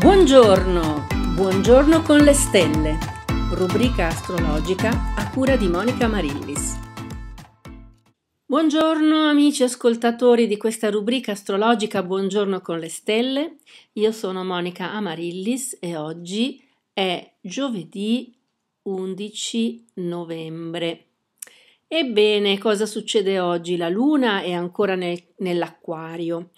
Buongiorno, buongiorno con le stelle, rubrica astrologica a cura di Monica Marillis. Buongiorno amici ascoltatori di questa rubrica astrologica Buongiorno con le stelle, io sono Monica Amarillis e oggi è giovedì 11 novembre. Ebbene, cosa succede oggi? La Luna è ancora nel, nell'acquario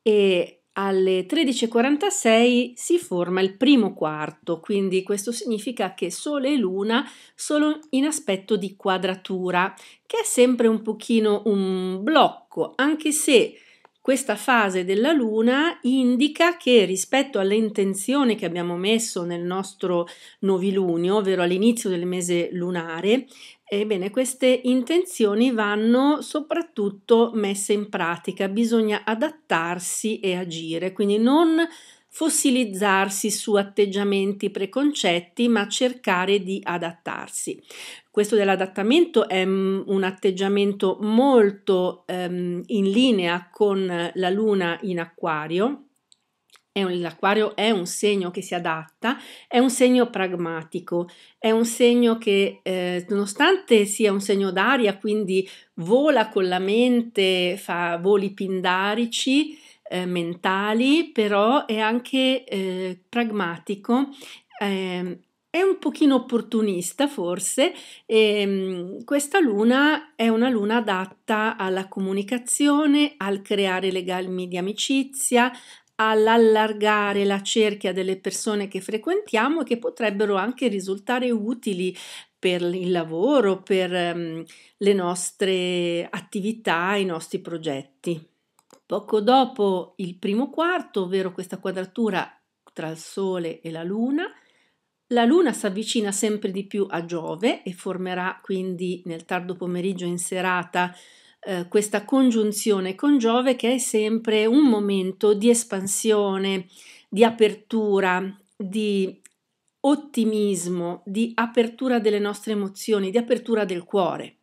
e alle 13.46 si forma il primo quarto, quindi questo significa che Sole e Luna sono in aspetto di quadratura, che è sempre un pochino un blocco, anche se questa fase della luna indica che rispetto alle intenzioni che abbiamo messo nel nostro novilunio, ovvero all'inizio del mese lunare, Ebbene, queste intenzioni vanno soprattutto messe in pratica, bisogna adattarsi e agire, quindi non fossilizzarsi su atteggiamenti preconcetti, ma cercare di adattarsi. Questo dell'adattamento è mm, un atteggiamento molto ehm, in linea con la luna in acquario, L'acquario è un segno che si adatta, è un segno pragmatico, è un segno che eh, nonostante sia un segno d'aria, quindi vola con la mente, fa voli pindarici, eh, mentali, però è anche eh, pragmatico. Eh, è un pochino opportunista forse, e, mm, questa luna è una luna adatta alla comunicazione, al creare legami di amicizia, all'allargare la cerchia delle persone che frequentiamo e che potrebbero anche risultare utili per il lavoro, per mm, le nostre attività, i nostri progetti. Poco dopo il primo quarto, ovvero questa quadratura tra il Sole e la Luna, la Luna si avvicina sempre di più a Giove e formerà quindi nel tardo pomeriggio in serata eh, questa congiunzione con Giove che è sempre un momento di espansione, di apertura, di ottimismo, di apertura delle nostre emozioni, di apertura del cuore.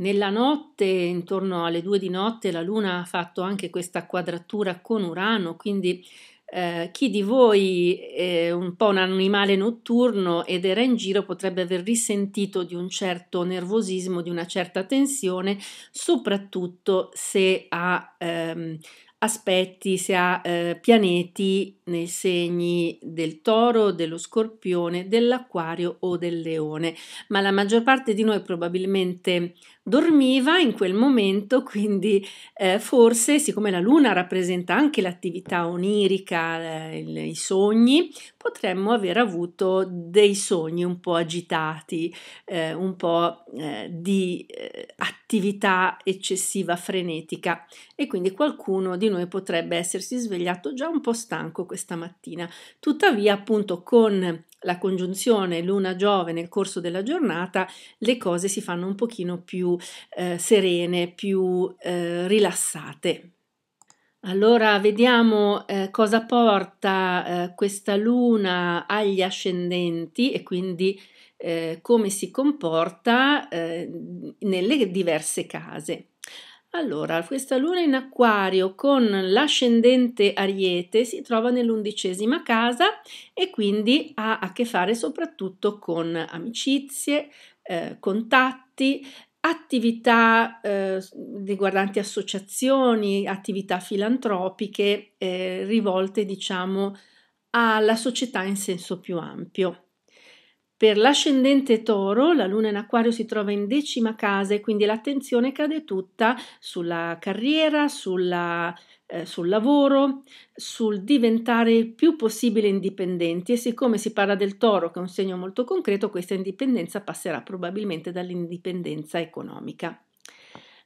Nella notte, intorno alle due di notte, la Luna ha fatto anche questa quadratura con Urano, quindi eh, chi di voi è un po' un animale notturno ed era in giro potrebbe aver risentito di un certo nervosismo, di una certa tensione, soprattutto se ha ehm, aspetti, se ha eh, pianeti nei segni del toro, dello scorpione, dell'acquario o del leone, ma la maggior parte di noi probabilmente dormiva in quel momento, quindi eh, forse siccome la luna rappresenta anche l'attività onirica, eh, i sogni, potremmo aver avuto dei sogni un po' agitati, eh, un po' eh, di eh, attività eccessiva, frenetica e quindi qualcuno di noi potrebbe essersi svegliato già un po' stanco questa mattina. Tuttavia, appunto, con la congiunzione Luna-Giove nel corso della giornata, le cose si fanno un pochino più eh, serene, più eh, rilassate. Allora vediamo eh, cosa porta eh, questa luna agli ascendenti e quindi eh, come si comporta eh, nelle diverse case. Allora, questa luna in acquario con l'ascendente ariete si trova nell'undicesima casa e quindi ha a che fare soprattutto con amicizie, eh, contatti, attività eh, riguardanti associazioni, attività filantropiche eh, rivolte diciamo alla società in senso più ampio. Per l'ascendente toro, la luna in acquario si trova in decima casa e quindi l'attenzione cade tutta sulla carriera, sulla, eh, sul lavoro, sul diventare il più possibile indipendenti e siccome si parla del toro che è un segno molto concreto, questa indipendenza passerà probabilmente dall'indipendenza economica.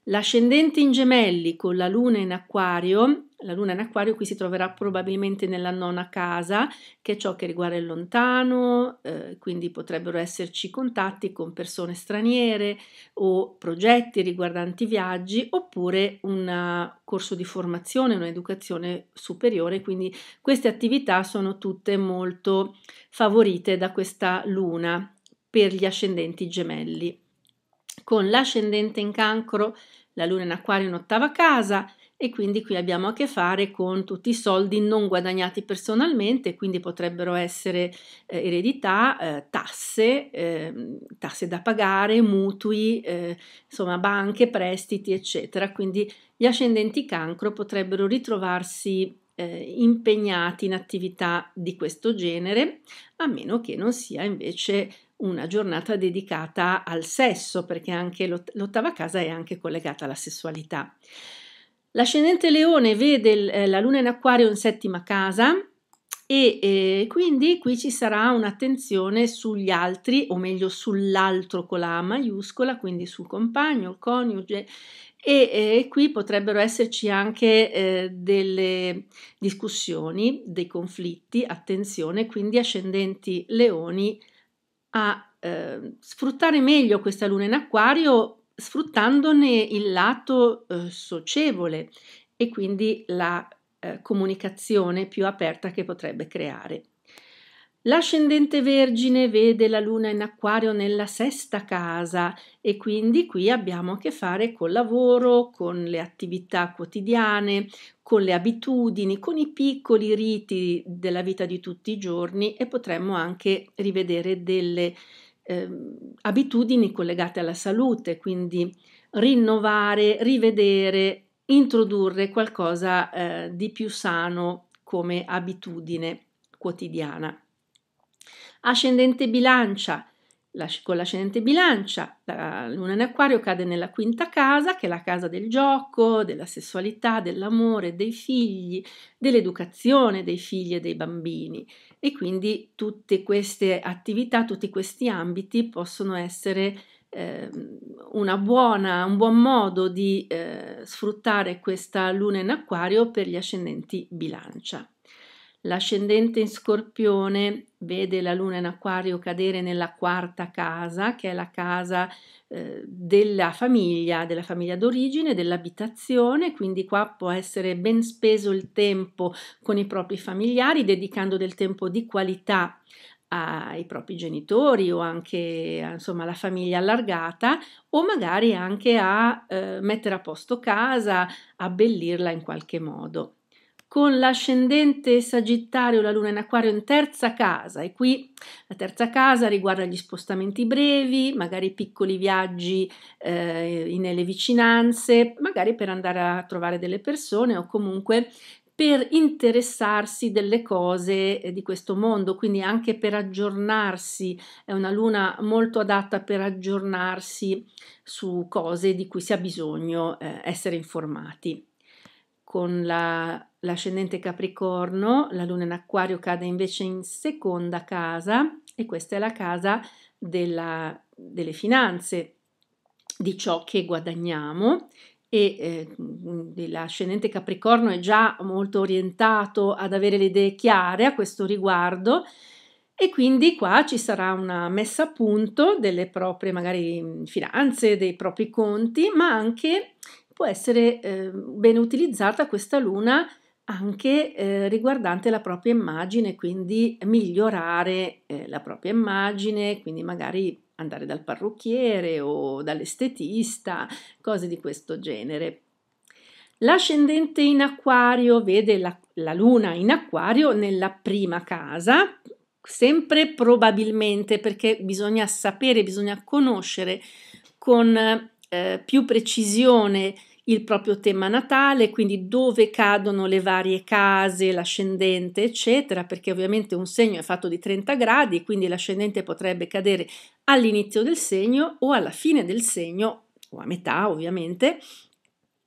L'ascendente in gemelli con la luna in acquario la luna in acquario qui si troverà probabilmente nella nona casa, che è ciò che riguarda il lontano, eh, quindi potrebbero esserci contatti con persone straniere o progetti riguardanti viaggi oppure un eh, corso di formazione, un'educazione superiore, quindi queste attività sono tutte molto favorite da questa luna per gli ascendenti gemelli. Con l'ascendente in cancro, la luna in acquario in ottava casa, e quindi qui abbiamo a che fare con tutti i soldi non guadagnati personalmente, quindi potrebbero essere eh, eredità, eh, tasse, eh, tasse da pagare, mutui, eh, insomma banche, prestiti, eccetera. Quindi gli ascendenti cancro potrebbero ritrovarsi eh, impegnati in attività di questo genere, a meno che non sia invece una giornata dedicata al sesso, perché anche l'ottava casa è anche collegata alla sessualità. L'ascendente leone vede eh, la luna in acquario in settima casa e eh, quindi qui ci sarà un'attenzione sugli altri, o meglio sull'altro con la maiuscola, quindi sul compagno, il coniuge, e eh, qui potrebbero esserci anche eh, delle discussioni, dei conflitti, attenzione, quindi ascendenti leoni a eh, sfruttare meglio questa luna in acquario sfruttandone il lato eh, socievole e quindi la eh, comunicazione più aperta che potrebbe creare. L'ascendente vergine vede la luna in acquario nella sesta casa e quindi qui abbiamo a che fare col lavoro, con le attività quotidiane, con le abitudini, con i piccoli riti della vita di tutti i giorni e potremmo anche rivedere delle eh, abitudini collegate alla salute, quindi rinnovare, rivedere, introdurre qualcosa eh, di più sano come abitudine quotidiana. Ascendente bilancia, la, con l'ascendente bilancia, la luna in acquario cade nella quinta casa, che è la casa del gioco, della sessualità, dell'amore, dei figli, dell'educazione dei figli e dei bambini. E quindi tutte queste attività, tutti questi ambiti possono essere eh, buona, un buon modo di eh, sfruttare questa luna in acquario per gli ascendenti bilancia. L'ascendente in scorpione vede la luna in acquario cadere nella quarta casa, che è la casa eh, della famiglia, della famiglia d'origine, dell'abitazione, quindi qua può essere ben speso il tempo con i propri familiari, dedicando del tempo di qualità ai propri genitori o anche insomma alla famiglia allargata o magari anche a eh, mettere a posto casa, abbellirla in qualche modo con l'ascendente Sagittario, la Luna in Acquario in terza casa e qui la terza casa riguarda gli spostamenti brevi, magari piccoli viaggi eh, nelle vicinanze, magari per andare a trovare delle persone o comunque per interessarsi delle cose eh, di questo mondo, quindi anche per aggiornarsi, è una luna molto adatta per aggiornarsi su cose di cui si ha bisogno eh, essere informati con la, l'ascendente Capricorno, la luna in acquario cade invece in seconda casa e questa è la casa della, delle finanze, di ciò che guadagniamo e eh, l'ascendente Capricorno è già molto orientato ad avere le idee chiare a questo riguardo e quindi qua ci sarà una messa a punto delle proprie magari mm, finanze, dei propri conti, ma anche può essere eh, ben utilizzata questa luna anche eh, riguardante la propria immagine, quindi migliorare eh, la propria immagine, quindi magari andare dal parrucchiere o dall'estetista, cose di questo genere. L'ascendente in acquario vede la, la luna in acquario nella prima casa, sempre probabilmente perché bisogna sapere, bisogna conoscere con eh, più precisione il proprio tema natale, quindi dove cadono le varie case, l'ascendente, eccetera, perché ovviamente un segno è fatto di 30 gradi, quindi l'ascendente potrebbe cadere all'inizio del segno o alla fine del segno o a metà, ovviamente,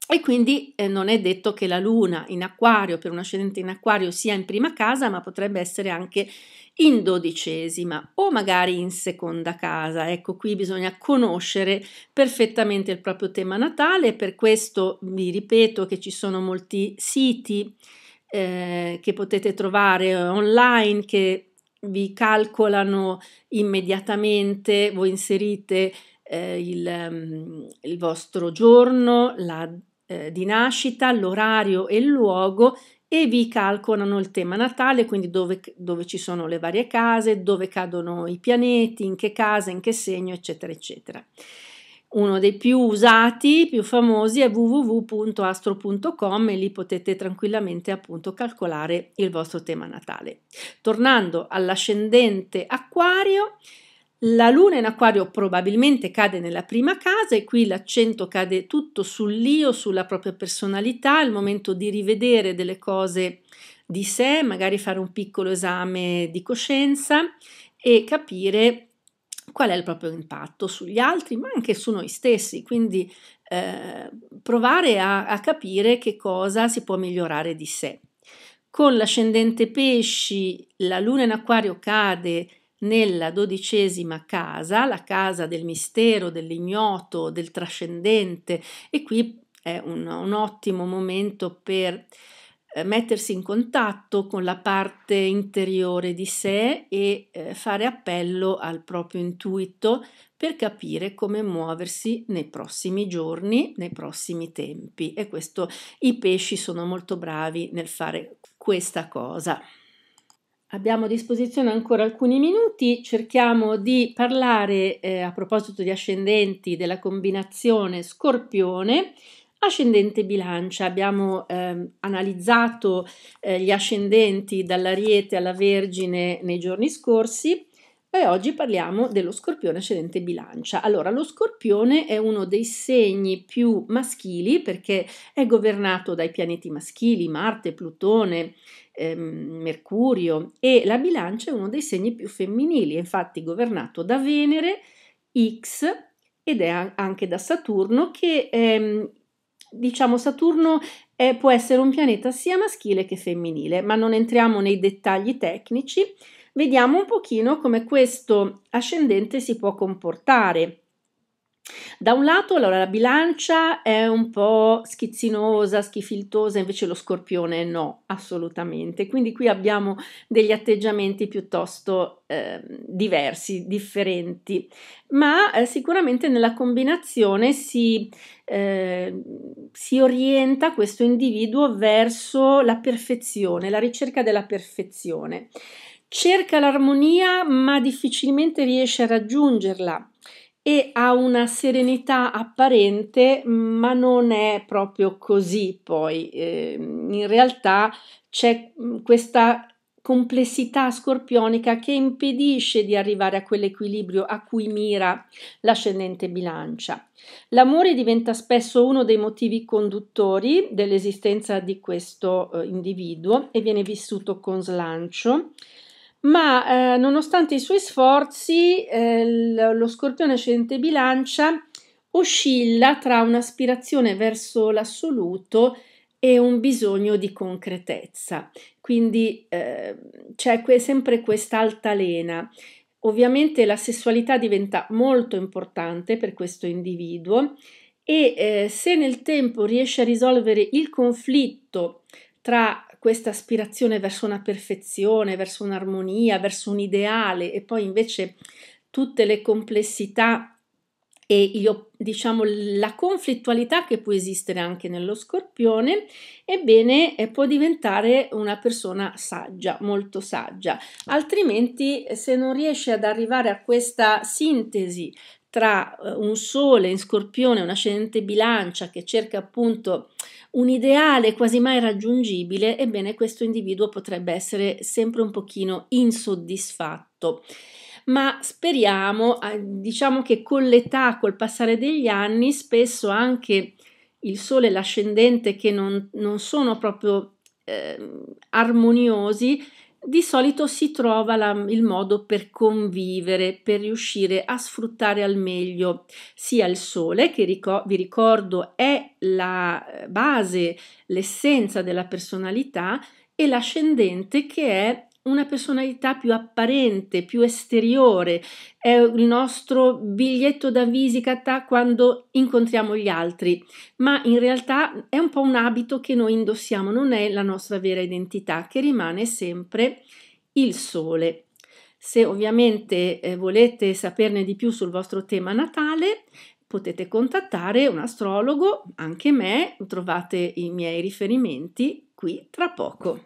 e quindi eh, non è detto che la luna in acquario, per un ascendente in acquario, sia in prima casa, ma potrebbe essere anche in dodicesima o magari in seconda casa. Ecco, qui bisogna conoscere perfettamente il proprio tema natale, per questo vi ripeto che ci sono molti siti eh, che potete trovare eh, online che vi calcolano immediatamente, voi inserite eh, il, mm, il, vostro giorno, la eh, di nascita, l'orario e il luogo e vi calcolano il tema natale, quindi dove, dove, ci sono le varie case, dove cadono i pianeti, in che casa, in che segno, eccetera, eccetera. Uno dei più usati, più famosi è www.astro.com e lì potete tranquillamente appunto calcolare il vostro tema natale. Tornando all'ascendente acquario, la luna in acquario probabilmente cade nella prima casa e qui l'accento cade tutto sull'io, sulla propria personalità, il momento di rivedere delle cose di sé, magari fare un piccolo esame di coscienza e capire qual è il proprio impatto sugli altri, ma anche su noi stessi, quindi eh, provare a, a capire che cosa si può migliorare di sé. Con l'ascendente pesci, la luna in acquario cade nella dodicesima casa, la casa del mistero, dell'ignoto, del trascendente e qui è un, un ottimo momento per eh, mettersi in contatto con la parte interiore di sé e eh, fare appello al proprio intuito per capire come muoversi nei prossimi giorni, nei prossimi tempi e questo i pesci sono molto bravi nel fare questa cosa. Abbiamo a disposizione ancora alcuni minuti, cerchiamo di parlare eh, a proposito di ascendenti della combinazione scorpione ascendente bilancia. Abbiamo eh, analizzato eh, gli ascendenti dall'ariete alla vergine nei giorni scorsi e oggi parliamo dello scorpione ascendente bilancia. Allora, lo scorpione è uno dei segni più maschili perché è governato dai pianeti maschili, Marte, Plutone, ehm, Mercurio e la bilancia è uno dei segni più femminili, infatti governato da Venere, X ed è anche da Saturno che ehm, diciamo Saturno è, eh, può essere un pianeta sia maschile che femminile, ma non entriamo nei dettagli tecnici, vediamo un pochino come questo ascendente si può comportare da un lato, allora, la bilancia è un po' schizzinosa, schifiltosa, invece lo scorpione no, assolutamente. Quindi qui abbiamo degli atteggiamenti piuttosto eh, diversi, differenti, ma eh, sicuramente nella combinazione si, eh, si orienta questo individuo verso la perfezione, la ricerca della perfezione. Cerca l'armonia, ma difficilmente riesce a raggiungerla e ha una serenità apparente, ma non è proprio così poi. Eh, in realtà c'è mm, questa complessità scorpionica che impedisce di arrivare a quell'equilibrio a cui mira l'ascendente bilancia. L'amore diventa spesso uno dei motivi conduttori dell'esistenza di questo eh, individuo e viene vissuto con slancio ma eh, nonostante i suoi sforzi eh, lo scorpione ascendente bilancia oscilla tra un'aspirazione verso l'assoluto e un bisogno di concretezza. Quindi eh, c'è que- sempre questa altalena. Ovviamente la sessualità diventa molto importante per questo individuo e eh, se nel tempo riesce a risolvere il conflitto tra questa aspirazione verso una perfezione, verso un'armonia, verso un ideale e poi invece tutte le complessità e io, diciamo la conflittualità che può esistere anche nello scorpione, ebbene eh, può diventare una persona saggia, molto saggia, altrimenti eh, se non riesce ad arrivare a questa sintesi tra eh, un sole in scorpione, un ascendente bilancia che cerca appunto un ideale quasi mai raggiungibile, ebbene questo individuo potrebbe essere sempre un pochino insoddisfatto. Ma speriamo, ah, diciamo che con l'età, col passare degli anni, spesso anche il sole e l'ascendente che non, non sono proprio eh, armoniosi di solito si trova la, il modo per convivere, per riuscire a sfruttare al meglio sia il sole, che ricor- vi ricordo è la eh, base, l'essenza della personalità, e l'ascendente che è una personalità più apparente, più esteriore, è il nostro biglietto da visita quando incontriamo gli altri, ma in realtà è un po' un abito che noi indossiamo, non è la nostra vera identità, che rimane sempre il sole. Se ovviamente eh, volete saperne di più sul vostro tema natale, potete contattare un astrologo, anche me, trovate i miei riferimenti qui tra poco.